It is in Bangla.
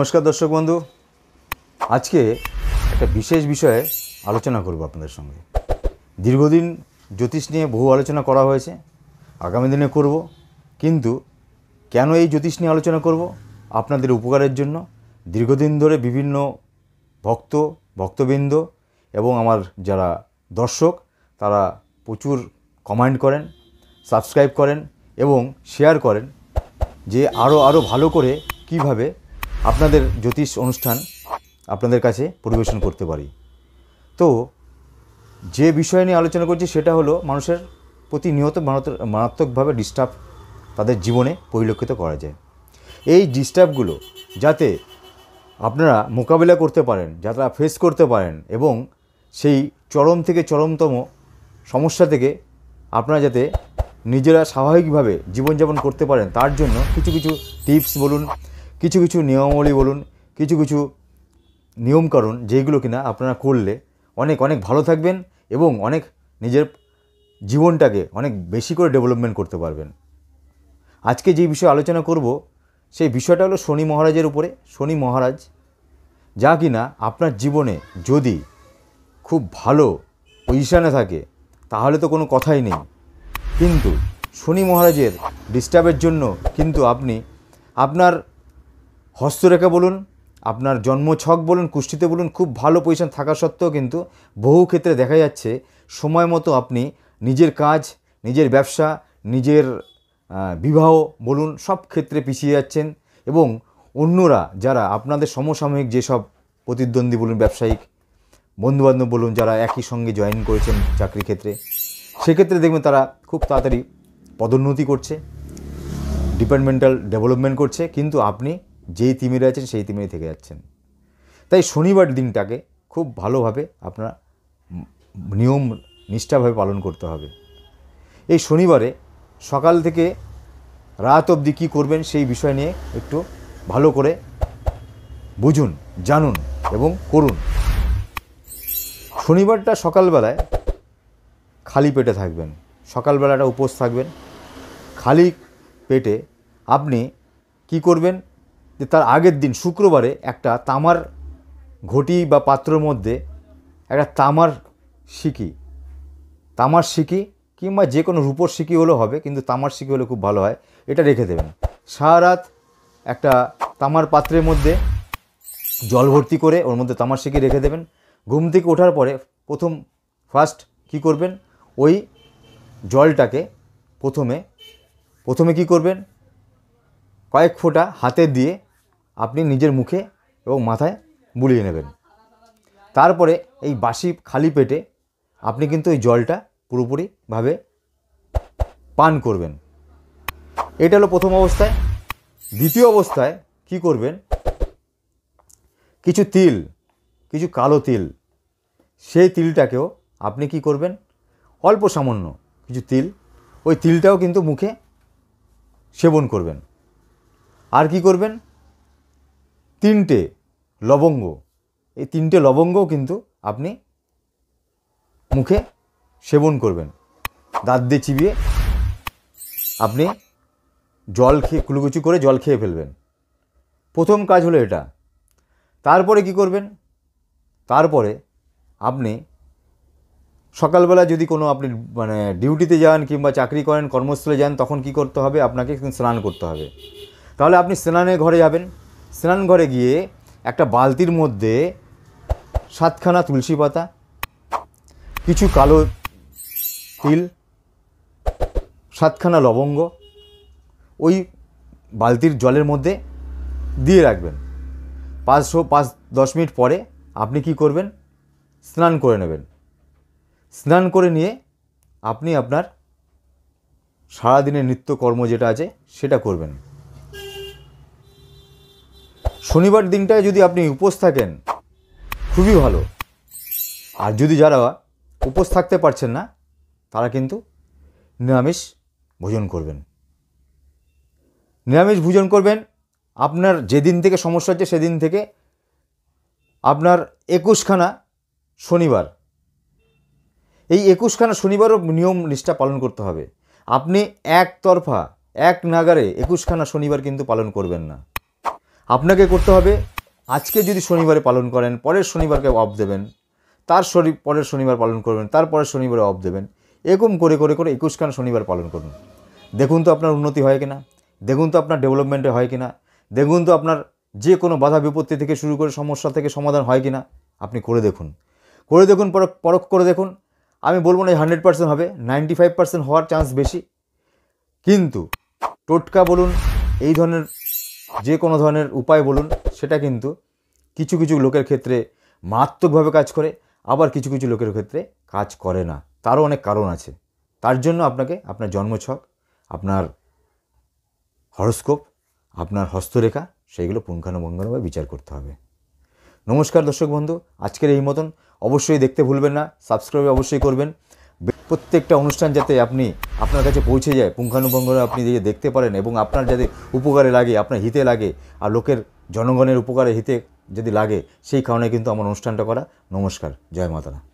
নমস্কার দর্শক বন্ধু আজকে একটা বিশেষ বিষয়ে আলোচনা করব আপনাদের সঙ্গে দীর্ঘদিন জ্যোতিষ নিয়ে বহু আলোচনা করা হয়েছে আগামী দিনে করব কিন্তু কেন এই জ্যোতিষ নিয়ে আলোচনা করব আপনাদের উপকারের জন্য দীর্ঘদিন ধরে বিভিন্ন ভক্ত ভক্তবৃন্দ এবং আমার যারা দর্শক তারা প্রচুর কমেন্ট করেন সাবস্ক্রাইব করেন এবং শেয়ার করেন যে আরও আরও ভালো করে কিভাবে আপনাদের জ্যোতিষ অনুষ্ঠান আপনাদের কাছে পরিবেশন করতে পারি তো যে বিষয় নিয়ে আলোচনা করছি সেটা হলো মানুষের প্রতিনিয়ত মারাত্মকভাবে ডিস্টার্ব তাদের জীবনে পরিলক্ষিত করা যায় এই ডিস্টার্বগুলো যাতে আপনারা মোকাবিলা করতে পারেন যারা ফেস করতে পারেন এবং সেই চরম থেকে চরমতম সমস্যা থেকে আপনারা যাতে নিজেরা স্বাভাবিকভাবে জীবনযাপন করতে পারেন তার জন্য কিছু কিছু টিপস বলুন কিছু কিছু নিয়মাবলী বলুন কিছু কিছু নিয়মকানুন যেগুলো কিনা আপনারা করলে অনেক অনেক ভালো থাকবেন এবং অনেক নিজের জীবনটাকে অনেক বেশি করে ডেভেলপমেন্ট করতে পারবেন আজকে যে বিষয়ে আলোচনা করব সেই বিষয়টা হলো শনি মহারাজের উপরে শনি মহারাজ যা কিনা আপনার জীবনে যদি খুব ভালো পজিশানে থাকে তাহলে তো কোনো কথাই নেই কিন্তু শনি মহারাজের ডিস্টার্বের জন্য কিন্তু আপনি আপনার হস্তরেখা বলুন আপনার জন্মছক বলুন কুষ্টিতে বলুন খুব ভালো পজিশন থাকা সত্ত্বেও কিন্তু বহু ক্ষেত্রে দেখা যাচ্ছে সময় মতো আপনি নিজের কাজ নিজের ব্যবসা নিজের বিবাহ বলুন সব ক্ষেত্রে পিছিয়ে যাচ্ছেন এবং অন্যরা যারা আপনাদের সমসাময়িক যেসব প্রতিদ্বন্দ্বী বলুন ব্যবসায়িক বন্ধুবান্ধব বলুন যারা একই সঙ্গে জয়েন করেছেন চাকরি ক্ষেত্রে সেক্ষেত্রে দেখবেন তারা খুব তাড়াতাড়ি পদোন্নতি করছে ডিপার্টমেন্টাল ডেভেলপমেন্ট করছে কিন্তু আপনি যেই তিমিরে আছেন সেই তিমিরে থেকে যাচ্ছেন তাই শনিবার দিনটাকে খুব ভালোভাবে আপনার নিয়ম নিষ্ঠাভাবে পালন করতে হবে এই শনিবারে সকাল থেকে রাত অবধি কী করবেন সেই বিষয় নিয়ে একটু ভালো করে বুঝুন জানুন এবং করুন শনিবারটা সকালবেলায় খালি পেটে থাকবেন সকালবেলাটা উপোস থাকবেন খালি পেটে আপনি কি করবেন যে তার আগের দিন শুক্রবারে একটা তামার ঘটি বা পাত্রের মধ্যে একটা তামার শিকি তামার শিকি কিংবা যে কোনো রূপোর শিকি হলেও হবে কিন্তু তামার শিকি হলে খুব ভালো হয় এটা রেখে দেবেন সারা রাত একটা তামার পাত্রের মধ্যে জল ভর্তি করে ওর মধ্যে তামার শিকি রেখে দেবেন ঘুম থেকে ওঠার পরে প্রথম ফার্স্ট কি করবেন ওই জলটাকে প্রথমে প্রথমে কি করবেন কয়েক ফোঁটা হাতে দিয়ে আপনি নিজের মুখে এবং মাথায় বুলিয়ে নেবেন তারপরে এই বাসি খালি পেটে আপনি কিন্তু এই জলটা পুরোপুরিভাবে পান করবেন এটা হলো প্রথম অবস্থায় দ্বিতীয় অবস্থায় কি করবেন কিছু তিল কিছু কালো তিল সেই তিলটাকেও আপনি কি করবেন অল্প সামান্য কিছু তিল ওই তিলটাও কিন্তু মুখে সেবন করবেন আর কি করবেন তিনটে লবঙ্গ এই তিনটে লবঙ্গও কিন্তু আপনি মুখে সেবন করবেন দাঁত দিয়ে চিবিয়ে আপনি জল খেয়ে কুলুকুচি করে জল খেয়ে ফেলবেন প্রথম কাজ হলো এটা তারপরে কি করবেন তারপরে আপনি সকালবেলা যদি কোনো আপনি মানে ডিউটিতে যান কিংবা চাকরি করেন কর্মস্থলে যান তখন কি করতে হবে আপনাকে স্নান করতে হবে তাহলে আপনি স্নানে ঘরে যাবেন স্নান ঘরে গিয়ে একটা বালতির মধ্যে সাতখানা তুলসী পাতা কিছু কালো তিল সাতখানা লবঙ্গ ওই বালতির জলের মধ্যে দিয়ে রাখবেন পাঁচশো পাঁচ দশ মিনিট পরে আপনি কি করবেন স্নান করে নেবেন স্নান করে নিয়ে আপনি আপনার সারাদিনের নিত্যকর্ম যেটা আছে সেটা করবেন শনিবার দিনটায় যদি আপনি উপোস থাকেন খুবই ভালো আর যদি যারা উপোস থাকতে পারছেন না তারা কিন্তু নিরামিষ ভোজন করবেন নিরামিষ ভোজন করবেন আপনার যেদিন থেকে সমস্যা হচ্ছে সেদিন থেকে আপনার একুশখানা শনিবার এই একুশখানা শনিবারও নিয়ম নিষ্ঠা পালন করতে হবে আপনি একতরফা এক নাগারে একুশখানা শনিবার কিন্তু পালন করবেন না আপনাকে করতে হবে আজকে যদি শনিবারে পালন করেন পরের শনিবারকে অফ দেবেন তার শরীর পরের শনিবার পালন করবেন তারপরের শনিবারে অফ দেবেন এরকম করে করে করে একুশখান শনিবার পালন করুন দেখুন তো আপনার উন্নতি হয় কিনা দেখুন তো আপনার ডেভেলপমেন্টে হয় কিনা দেখুন তো আপনার যে কোনো বাধা বিপত্তি থেকে শুরু করে সমস্যা থেকে সমাধান হয় কিনা আপনি করে দেখুন করে দেখুন পরক পরক করে দেখুন আমি বলবো না হান্ড্রেড পার্সেন্ট হবে নাইনটি ফাইভ পার্সেন্ট হওয়ার চান্স বেশি কিন্তু টোটকা বলুন এই ধরনের যে কোনো ধরনের উপায় বলুন সেটা কিন্তু কিছু কিছু লোকের ক্ষেত্রে মারাত্মকভাবে কাজ করে আবার কিছু কিছু লোকের ক্ষেত্রে কাজ করে না তারও অনেক কারণ আছে তার জন্য আপনাকে আপনার জন্মছক আপনার হরস্কোপ আপনার হস্তরেখা সেইগুলো পুঙ্খানুপুঙ্খানুভাবে বিচার করতে হবে নমস্কার দর্শক বন্ধু আজকের এই মতন অবশ্যই দেখতে ভুলবেন না সাবস্ক্রাইব অবশ্যই করবেন প্রত্যেকটা অনুষ্ঠান যাতে আপনি আপনার কাছে পৌঁছে যায় পুঙ্খানুপুঙ্খভাবে আপনি যে দেখতে পারেন এবং আপনার যাতে উপকারে লাগে আপনার হিতে লাগে আর লোকের জনগণের উপকারে হিতে যদি লাগে সেই কারণে কিন্তু আমার অনুষ্ঠানটা করা নমস্কার জয় মাতারা